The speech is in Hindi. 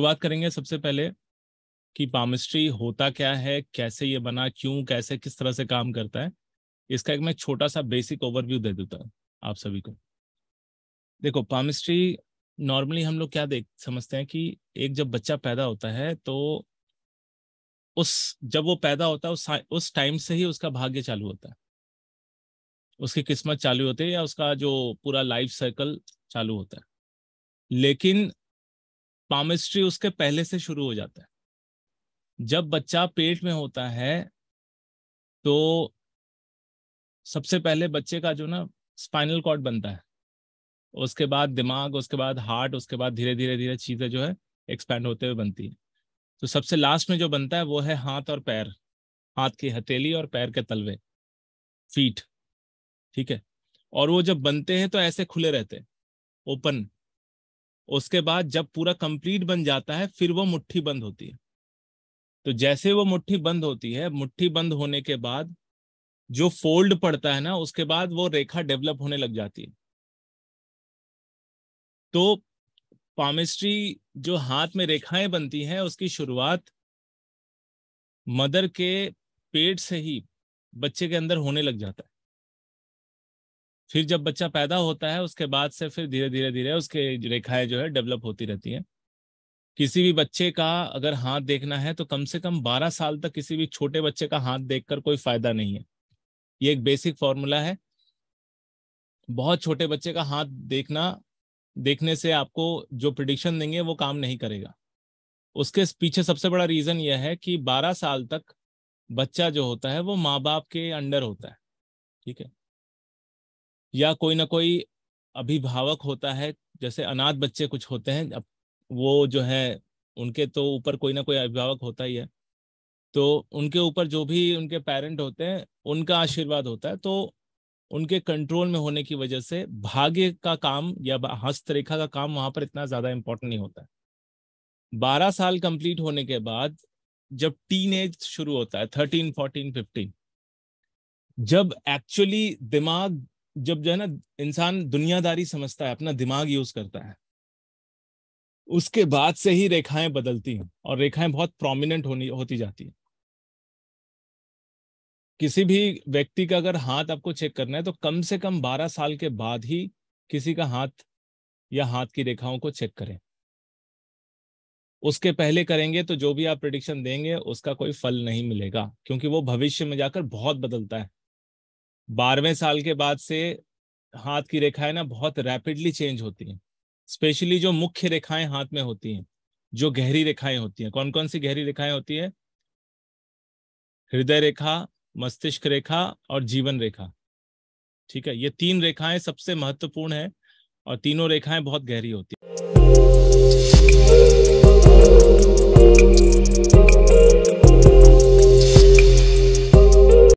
शुरुआत करेंगे सबसे पहले कि पामिस्ट्री होता क्या है कैसे ये बना क्यों कैसे किस तरह से काम करता है इसका एक मैं छोटा सा बेसिक ओवरव्यू दे देता हूँ आप सभी को देखो पामिस्ट्री नॉर्मली हम लोग क्या देख समझते हैं कि एक जब बच्चा पैदा होता है तो उस जब वो पैदा होता है उस टाइम से ही उसका भाग्य चालू होता है उसकी किस्मत चालू होती है या उसका जो पूरा लाइफ साइकिल चालू होता है लेकिन पामिस्ट्री उसके पहले से शुरू हो जाता है जब बच्चा पेट में होता है तो सबसे पहले बच्चे का जो ना स्पाइनल कॉर्ड बनता है उसके बाद दिमाग उसके बाद हार्ट उसके बाद धीरे धीरे धीरे चीज़ें जो है एक्सपैंड होते हुए बनती है तो सबसे लास्ट में जो बनता है वो है हाथ और पैर हाथ की हथेली और पैर के तलवे फीट ठीक है और वो जब बनते हैं तो ऐसे खुले रहते हैं ओपन उसके बाद जब पूरा कंप्लीट बन जाता है फिर वो मुट्ठी बंद होती है तो जैसे वो मुट्ठी बंद होती है मुट्ठी बंद होने के बाद जो फोल्ड पड़ता है ना उसके बाद वो रेखा डेवलप होने लग जाती है तो पामिस्ट्री जो हाथ में रेखाएं बनती हैं उसकी शुरुआत मदर के पेट से ही बच्चे के अंदर होने लग जाता है फिर जब बच्चा पैदा होता है उसके बाद से फिर धीरे धीरे धीरे उसके रेखाएं जो है डेवलप होती रहती हैं किसी भी बच्चे का अगर हाथ देखना है तो कम से कम 12 साल तक किसी भी छोटे बच्चे का हाथ देखकर कोई फायदा नहीं है ये एक बेसिक फॉर्मूला है बहुत छोटे बच्चे का हाथ देखना देखने से आपको जो प्रिडिक्शन देंगे वो काम नहीं करेगा उसके पीछे सबसे बड़ा रीज़न यह है कि 12 साल तक बच्चा जो होता है वो माँ बाप के अंडर होता है ठीक है या कोई ना कोई अभिभावक होता है जैसे अनाथ बच्चे कुछ होते हैं अब वो जो है उनके तो ऊपर कोई ना कोई अभिभावक होता ही है तो उनके ऊपर जो भी उनके पेरेंट होते हैं उनका आशीर्वाद होता है तो उनके कंट्रोल में होने की वजह से भाग्य का काम या हस्तरेखा का काम वहां पर इतना ज्यादा इम्पोर्टेंट नहीं होता है बारह साल कंप्लीट होने के बाद जब टीन एज शुरू होता है थर्टीन फोर्टीन फिफ्टीन जब एक्चुअली दिमाग जब जो है ना इंसान दुनियादारी समझता है अपना दिमाग यूज करता है उसके बाद से ही रेखाएं बदलती हैं और रेखाएं बहुत प्रोमिनेंट होनी होती जाती हैं किसी भी व्यक्ति का अगर हाथ आपको चेक करना है तो कम से कम 12 साल के बाद ही किसी का हाथ या हाथ की रेखाओं को चेक करें उसके पहले करेंगे तो जो भी आप प्रिडिक्शन देंगे उसका कोई फल नहीं मिलेगा क्योंकि वो भविष्य में जाकर बहुत बदलता है बारहवें साल के बाद से हाथ की रेखाएं ना बहुत रैपिडली चेंज होती हैं स्पेशली जो मुख्य रेखाएं हाथ में होती हैं जो गहरी रेखाएं होती हैं कौन कौन सी गहरी रेखाएं होती है हृदय रेखा मस्तिष्क रेखा और जीवन रेखा ठीक है ये तीन रेखाएं सबसे महत्वपूर्ण है और तीनों रेखाएं बहुत गहरी होती है